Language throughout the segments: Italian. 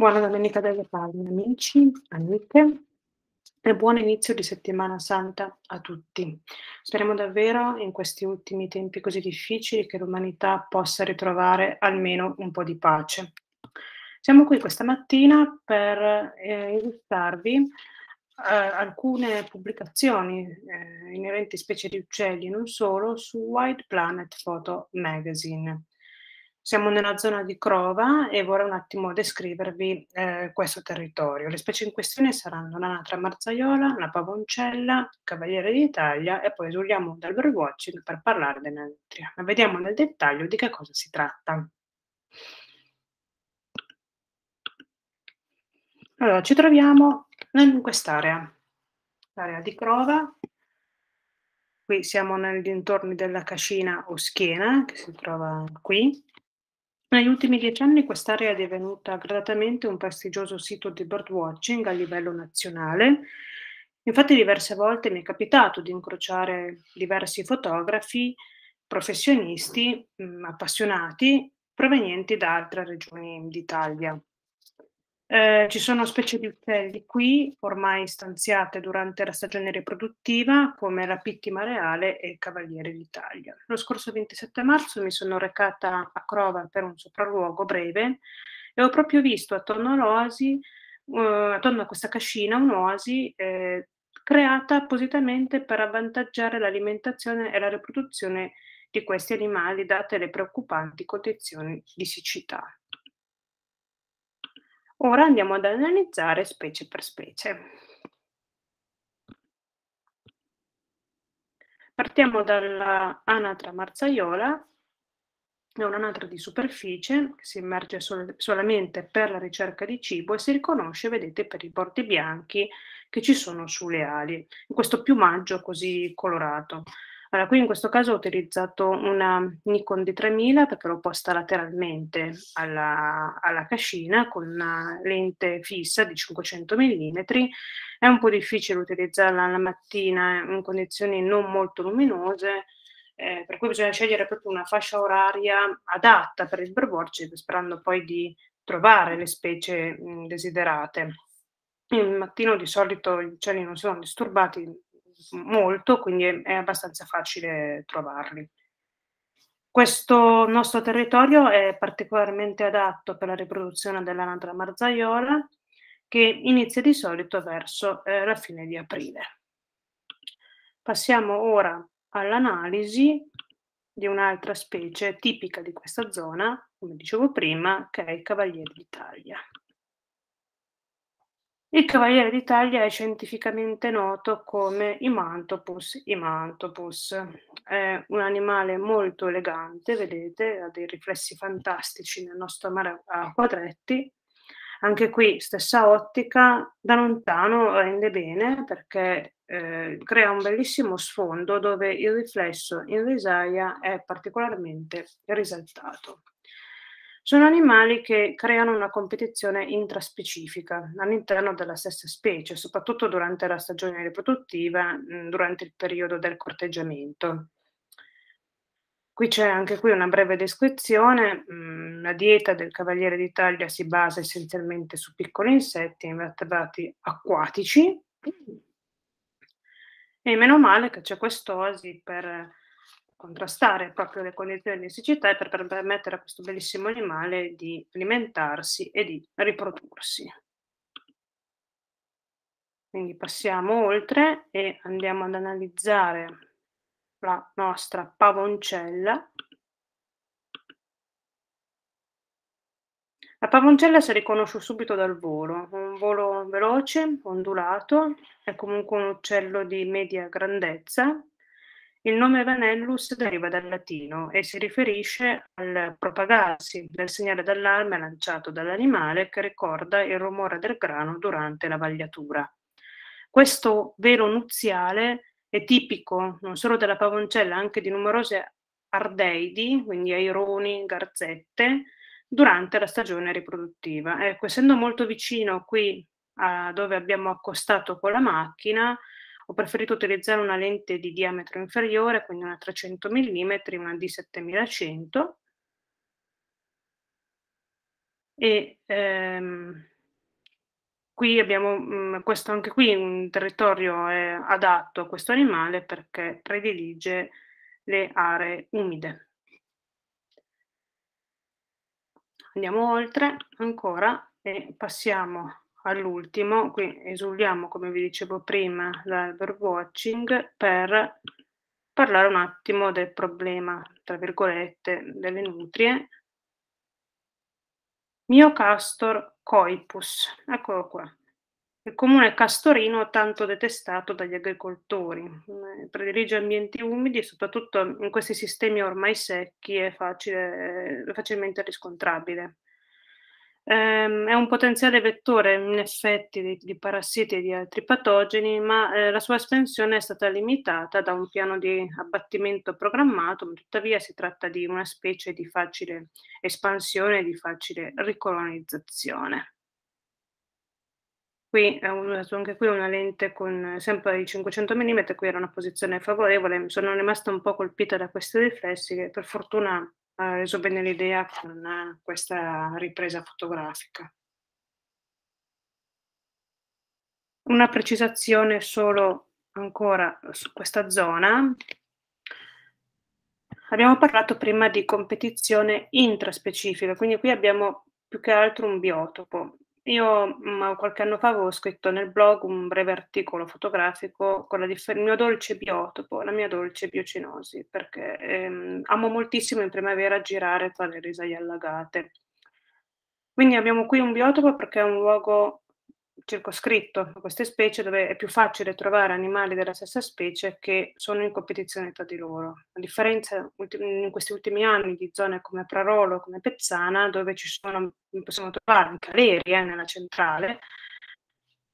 Buona Domenica delle Palme, amici, amiche, e buon inizio di settimana santa a tutti. Speriamo davvero in questi ultimi tempi così difficili che l'umanità possa ritrovare almeno un po' di pace. Siamo qui questa mattina per eh, illustrarvi eh, alcune pubblicazioni eh, inerenti specie di uccelli, non solo, su Wild Planet Photo Magazine. Siamo nella zona di Crova e vorrei un attimo descrivervi eh, questo territorio. Le specie in questione saranno l'anatra marzaiola, la pavoncella, il cavaliere d'Italia e poi esuliamo dal birdwatching per parlare dell'anatria. Ma vediamo nel dettaglio di che cosa si tratta. Allora, ci troviamo in quest'area, l'area di Crova, qui siamo nel dintorni della cascina o schiena che si trova qui negli ultimi dieci anni quest'area è divenuta gradatamente un prestigioso sito di birdwatching a livello nazionale. Infatti diverse volte mi è capitato di incrociare diversi fotografi, professionisti, mh, appassionati, provenienti da altre regioni d'Italia. Eh, ci sono specie di uccelli qui ormai stanziate durante la stagione riproduttiva come la pittima reale e il cavaliere d'Italia. Lo scorso 27 marzo mi sono recata a Crova per un sopralluogo breve e ho proprio visto attorno, all'oasi, eh, attorno a questa cascina un'oasi eh, creata appositamente per avvantaggiare l'alimentazione e la riproduzione di questi animali date le preoccupanti condizioni di siccità. Ora andiamo ad analizzare specie per specie. Partiamo dall'anatra marzaiola, è un'anatra di superficie che si immerge sol solamente per la ricerca di cibo e si riconosce, vedete, per i bordi bianchi che ci sono sulle ali, in questo piumaggio così colorato. Allora, qui in questo caso ho utilizzato una Nikon D3000 perché l'ho posta lateralmente alla, alla cascina con una lente fissa di 500 mm. È un po' difficile utilizzarla la mattina in condizioni non molto luminose, eh, per cui bisogna scegliere proprio una fascia oraria adatta per il barborci, sperando poi di trovare le specie mh, desiderate. Il mattino di solito i cieli non sono disturbati, molto, quindi è abbastanza facile trovarli. Questo nostro territorio è particolarmente adatto per la riproduzione dell'anatra marzaiola che inizia di solito verso eh, la fine di aprile. Passiamo ora all'analisi di un'altra specie tipica di questa zona, come dicevo prima, che è il cavaliere d'Italia. Il Cavaliere d'Italia è scientificamente noto come Imantopus imantopus. È un animale molto elegante, vedete, ha dei riflessi fantastici nel nostro mare a quadretti. Anche qui stessa ottica, da lontano rende bene perché eh, crea un bellissimo sfondo dove il riflesso in risaia è particolarmente risaltato sono animali che creano una competizione intraspecifica all'interno della stessa specie, soprattutto durante la stagione riproduttiva, mhmm, durante il periodo del corteggiamento. Qui c'è anche qui una breve descrizione, mhmm, la dieta del cavaliere d'Italia si basa essenzialmente su piccoli insetti e invertebrati acquatici e meno male che c'è quest'osi per contrastare proprio le condizioni di siccità e per permettere a questo bellissimo animale di alimentarsi e di riprodursi. Quindi passiamo oltre e andiamo ad analizzare la nostra pavoncella. La pavoncella si riconosce subito dal volo, un volo veloce, ondulato, è comunque un uccello di media grandezza, il nome Vanellus deriva dal latino e si riferisce al propagarsi del segnale d'allarme lanciato dall'animale che ricorda il rumore del grano durante la vagliatura. Questo velo nuziale è tipico non solo della pavoncella, anche di numerose ardeidi, quindi aironi, garzette, durante la stagione riproduttiva. Ecco, essendo molto vicino qui a dove abbiamo accostato con la macchina, ho preferito utilizzare una lente di diametro inferiore, quindi una 300 mm, una D7100 e ehm, qui abbiamo mh, mm, questo, anche qui un territorio eh, adatto a questo animale perché predilige le aree umide. Andiamo oltre ancora e passiamo all'ultimo, qui esuliamo come vi dicevo prima watching per parlare un attimo del problema, tra virgolette, delle nutrie. Miocastor coipus, eccolo qua. Il comune castorino tanto detestato dagli agricoltori, eh, predilige ambienti umidi e soprattutto in questi sistemi ormai secchi è, facile, è facilmente riscontrabile ehm, è un potenziale vettore in effetti di, di parassiti e di altri patogeni, ma eh, la sua espansione è stata limitata da un piano di abbattimento programmato, tuttavia si tratta di una specie di facile espansione e di facile ricolonizzazione. Qui ho usato anche qui una lente con sempre di 500 mm, qui era una posizione favorevole, sono rimasta un po' colpita da questi riflessi che per fortuna ha reso bene l'idea con questa ripresa fotografica. Una precisazione solo ancora su questa zona. Abbiamo parlato prima di competizione intraspecifica, quindi qui abbiamo più che altro un biotopo. Io mh, mhmm, qualche anno fa avevo scritto nel blog un breve articolo fotografico con la differ- il mio dolce biotopo, la mia dolce biocinosi, perché ehm, amo moltissimo in primavera girare tra le risaie allagate. Quindi abbiamo qui un biotopo perché è un luogo circoscritto a queste specie dove è più facile trovare animali della stessa specie che sono in competizione tra di loro. A differenza in questi ultimi anni di zone come Prarolo, come Pezzana, dove ci sono, possiamo trovare anche aleri eh, nella centrale,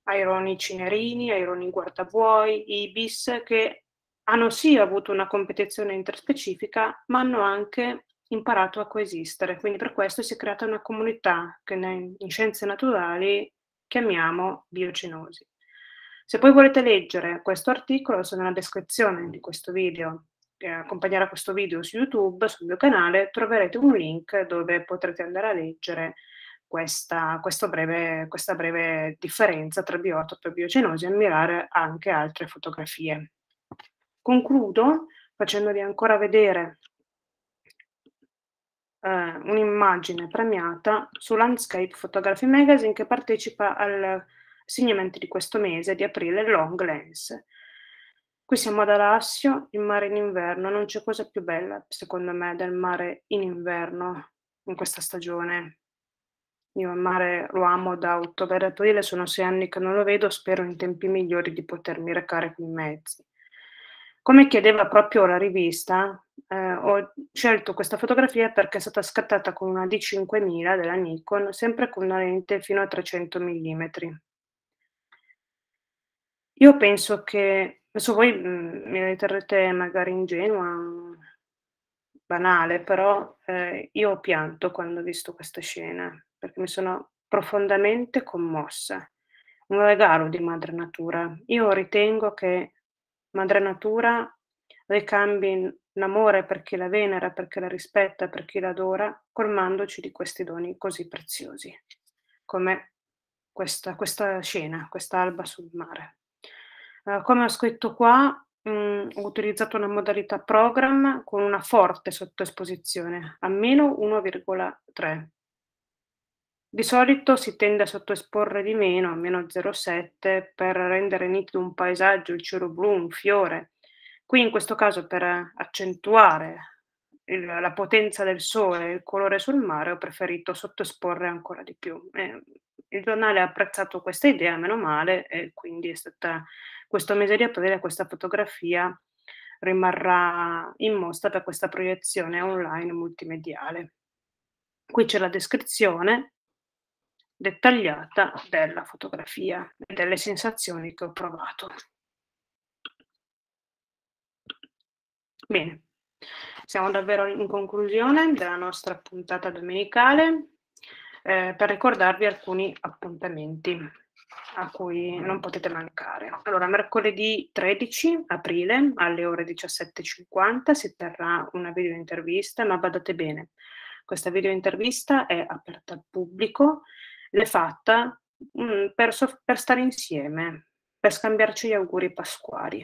aironi cinerini, aironi guardabuoi, ibis, che hanno sì avuto una competizione interspecifica, ma hanno anche imparato a coesistere. Quindi per questo si è creata una comunità che in scienze naturali chiamiamo biocinosi. Se poi volete leggere questo articolo, sono nella descrizione di questo video, che accompagnerà questo video su YouTube, sul mio canale, troverete un link dove potrete andare a leggere questa, breve, questa breve, differenza tra biotopo e biocenosi e ammirare anche altre fotografie. Concludo facendovi ancora vedere eh, un'immagine premiata su Landscape Photography Magazine che partecipa al segnamento di questo mese di aprile Long Lens. Qui siamo ad Alassio, il mare in inverno, non c'è cosa più bella secondo me del mare in inverno in questa stagione. Io il mare lo amo da ottobre ad aprile, sono sei anni che non lo vedo, spero in tempi migliori di potermi recare con i mezzi. Come chiedeva proprio la rivista, eh, ho scelto questa fotografia perché è stata scattata con una D5000 della Nikon, sempre con una lente fino a 300 mm. Io penso che, adesso voi mm, mi riterrete magari ingenua, banale, però eh, io ho pianto quando ho visto questa scena, perché mi sono profondamente commossa. Un regalo di madre natura. Io ritengo che madre natura ricambi l'amore per chi la venera, per chi la rispetta, per chi la adora, colmandoci di questi doni così preziosi, come questa, questa scena, quest'alba sul mare. Uh, come ho scritto qua, mh, mm, ho utilizzato una modalità program con una forte sottoesposizione, a meno 1,3 di solito si tende a sottoesporre di meno, a meno 0,7, per rendere nitido un paesaggio, il cielo blu, un fiore. Qui in questo caso per accentuare il, la potenza del sole e il colore sul mare ho preferito sottoesporre ancora di più. Eh, il giornale ha apprezzato questa idea, meno male, e quindi è stata questo mese di aprile questa fotografia rimarrà in mostra per questa proiezione online multimediale. Qui c'è la descrizione dettagliata della fotografia e delle sensazioni che ho provato. Bene, siamo davvero in conclusione della nostra puntata domenicale eh, per ricordarvi alcuni appuntamenti a cui non potete mancare. Allora, mercoledì 13 aprile alle ore 17.50 si terrà una videointervista, ma badate bene, questa videointervista è aperta al pubblico l'è fatta mh, mm, per, so- per, stare insieme, per scambiarci gli auguri pasquali.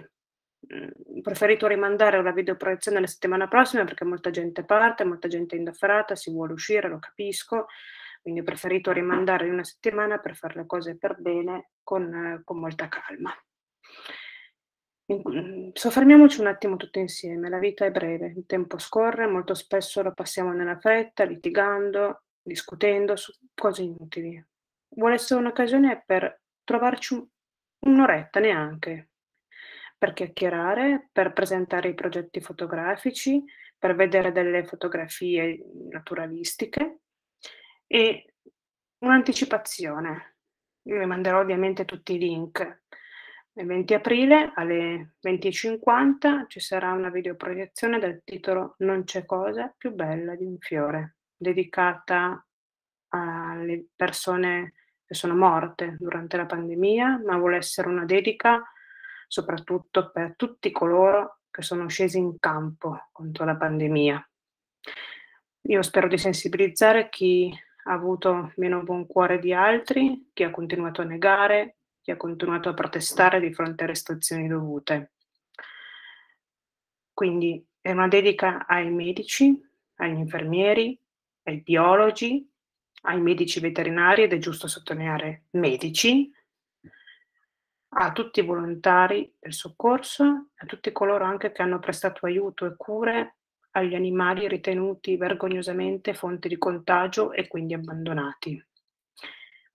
Mh, mm, ho preferito rimandare la videoproiezione la settimana prossima perché molta gente parte, molta gente è indaffarata, si vuole uscire, lo capisco, quindi ho preferito rimandare una settimana per fare le cose per bene con, con molta calma. Mm, soffermiamoci un attimo tutti insieme, la vita è breve, il tempo scorre, molto spesso lo passiamo nella fretta, litigando, discutendo su cose inutili. Vuole essere un'occasione per trovarci un'oretta neanche, per chiacchierare, per presentare i progetti fotografici, per vedere delle fotografie naturalistiche e un'anticipazione. Io vi manderò ovviamente tutti i link. Il 20 aprile alle 20.50 ci sarà una videoproiezione dal titolo Non c'è cosa più bella di un fiore dedicata alle persone che sono morte durante la pandemia, ma vuole essere una dedica soprattutto per tutti coloro che sono scesi in campo contro la pandemia. Io spero di sensibilizzare chi ha avuto meno buon cuore di altri, chi ha continuato a negare, chi ha continuato a protestare di fronte a restrizioni dovute. Quindi è una dedica ai medici, agli infermieri, ai biologi, ai medici veterinari, ed è giusto sottolineare medici, a tutti i volontari del soccorso, a tutti coloro anche che hanno prestato aiuto e cure agli animali ritenuti vergognosamente fonte di contagio e quindi abbandonati.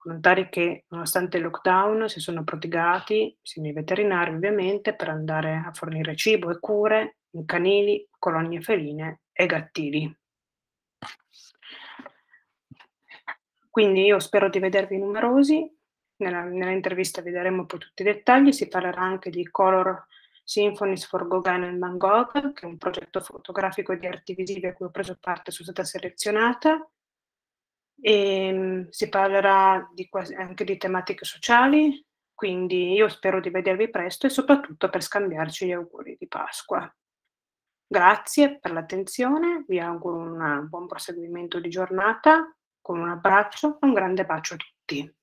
Volontari che, nonostante il lockdown, si sono prodigati, insieme ai veterinari ovviamente, per andare a fornire cibo e cure in canili, colonie feline e gattili. Quindi io spero di vedervi numerosi, nella, nell'intervista vedremo poi tutti i dettagli, si parlerà anche di Color Symphonies for Gauguin and Van Gogh, che è un progetto fotografico di arti visive a cui ho preso parte, sono stata selezionata, e ehm, si parlerà di, anche di tematiche sociali, quindi io spero di vedervi presto e soprattutto per scambiarci gli auguri di Pasqua. Grazie per l'attenzione, vi auguro un buon proseguimento di giornata con un abbraccio e un grande bacio a tutti.